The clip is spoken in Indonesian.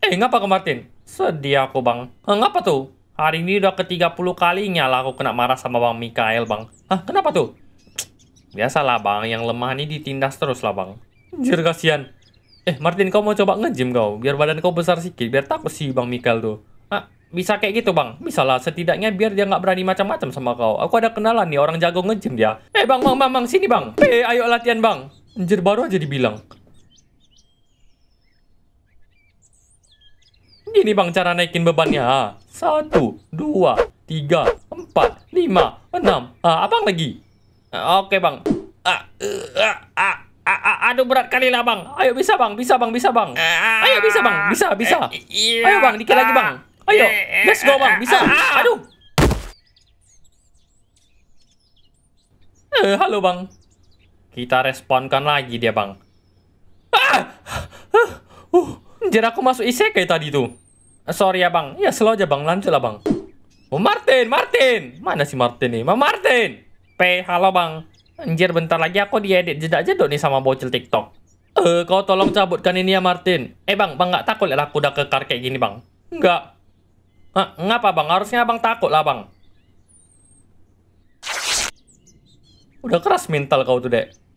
Eh, ngapa ke Martin? Sedih aku, Bang. Eh, ngapa tuh? Hari ini udah ke-30 kalinya lah aku kena marah sama Bang Mikael, Bang. Hah, kenapa tuh? Biasalah, Bang. Yang lemah ini ditindas terus lah, Bang. Anjir, kasihan. Eh, Martin, kau mau coba ngejem kau? Biar badan kau besar sikit, biar takut sih Bang Mikael tuh. Ah, bisa kayak gitu, Bang. Bisa lah, setidaknya biar dia nggak berani macam-macam sama kau. Aku ada kenalan nih, orang jago ngejem dia. Eh, Bang, Bang, Bang, Bang, sini, Bang. Eh, ayo latihan, Bang. Anjir, baru aja dibilang. Ini bang cara naikin bebannya. Ah, satu, dua, tiga, empat, lima, enam. Ah, abang lagi. Ah, oke bang. Ah, eh, aduh berat kali lah bang. Ayo bisa bang, bisa bang, bisa bang. Ayo bisa bang, bisa, bisa. Eh, iya. Ayo bang, dikit lagi bang. Ayo, eh, let's go bang, bisa. Aduh. Eh, halo bang. Kita responkan lagi dia bang. Ah, uh, jadi aku masuk isek kayak tadi tuh. Eh, sorry ya bang. Ya slow aja bang. Lanjut lah bang. Oh Martin, Martin. Mana si Martin nih? Ma Martin. P, halo bang. Anjir bentar lagi aku diedit jeda-jedok nih sama bocil TikTok. Eh, uh, kau tolong cabutkan ini ya Martin. Eh bang, bang nggak takut lah aku udah kekar kayak gini bang? Nggak. Nggak, ngapa bang? Harusnya bang takut lah bang. Udah keras mental kau tuh dek.